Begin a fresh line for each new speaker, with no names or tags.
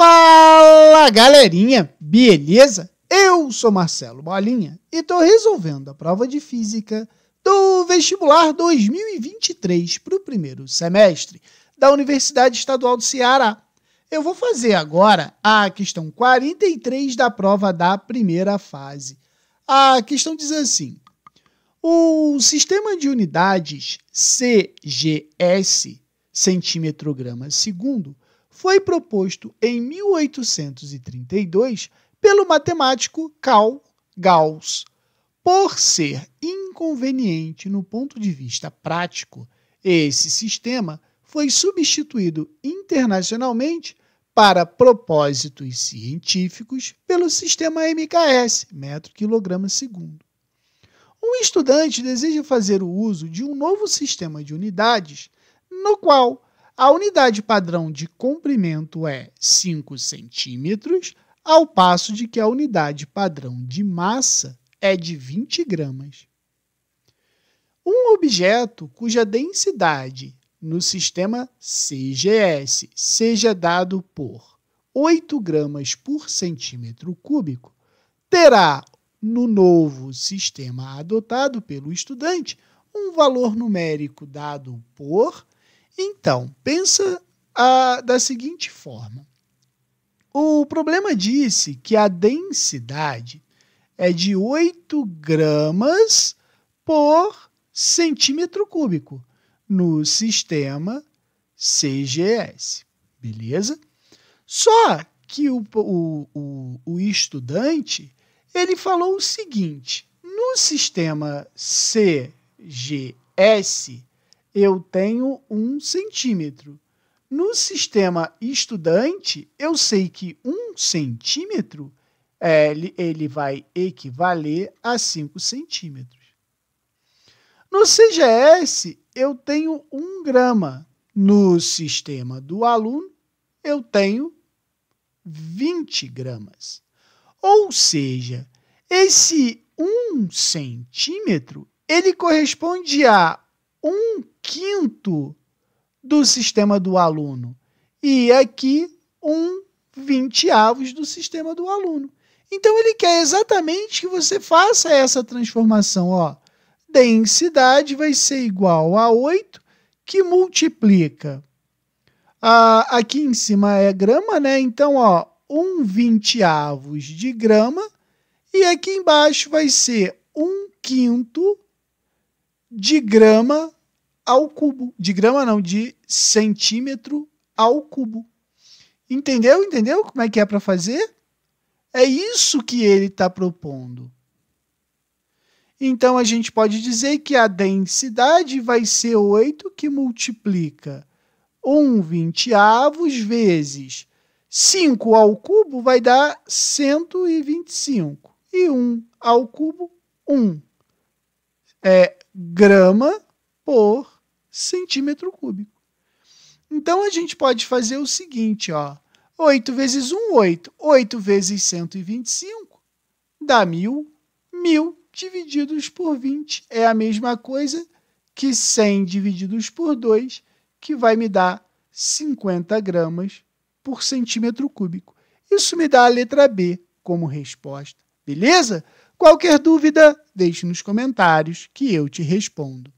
Fala galerinha, beleza? Eu sou Marcelo Bolinha e estou resolvendo a prova de física do vestibular 2023 para o primeiro semestre da Universidade Estadual do Ceará. Eu vou fazer agora a questão 43 da prova da primeira fase. A questão diz assim: o sistema de unidades CGS, centímetro grama segundo, foi proposto em 1832 pelo matemático Carl Gauss. Por ser inconveniente no ponto de vista prático, esse sistema foi substituído internacionalmente para propósitos científicos pelo sistema MKS, metro quilograma segundo. Um estudante deseja fazer o uso de um novo sistema de unidades, no qual a unidade padrão de comprimento é 5 centímetros, ao passo de que a unidade padrão de massa é de 20 gramas. Um objeto cuja densidade no sistema CGS seja dado por 8 gramas por centímetro cúbico terá, no novo sistema adotado pelo estudante, um valor numérico dado por então, pensa a, ah, da seguinte forma. O problema disse que a densidade é de 8 gramas por centímetro cúbico no sistema CGS, beleza? Só que o, o, o, o estudante ele falou o seguinte: no sistema CGS eu tenho um centímetro. No sistema estudante, eu sei que um centímetro é, ele vai equivaler a 5 centímetros. No CGS, eu tenho 1 um grama. No sistema do aluno, eu tenho 20 gramas. Ou seja, esse 1 um centímetro, ele corresponde a 1 quinto do sistema do aluno. E aqui é um vinteavos do sistema do aluno. Então ele quer exatamente que você faça essa transformação. Ó. Densidade vai ser igual a 8, que multiplica. Ah, aqui em cima é grama, né? Então, ó, 1 vinteavos de grama. E aqui embaixo vai ser 1 quinto de grama ao cubo. De grama não, de centímetro ao cubo. Entendeu? Entendeu como é que é para fazer? É isso que ele está propondo. Então a gente pode dizer que a densidade vai ser 8 que multiplica 1 vinteavos vezes 5 ao cubo vai dar 125. E 1 ao cubo, 1. É grama por centímetro cúbico. Então a gente pode fazer o seguinte, ó. 8 vezes 1, 8. 8 vezes 125 dá 1.000. 1.000 divididos por 20 é a mesma coisa que 100 divididos por 2, que vai me dar 50 gramas por centímetro cúbico. Isso me dá a letra B como resposta, beleza? Qualquer dúvida, deixe nos comentários que eu te respondo.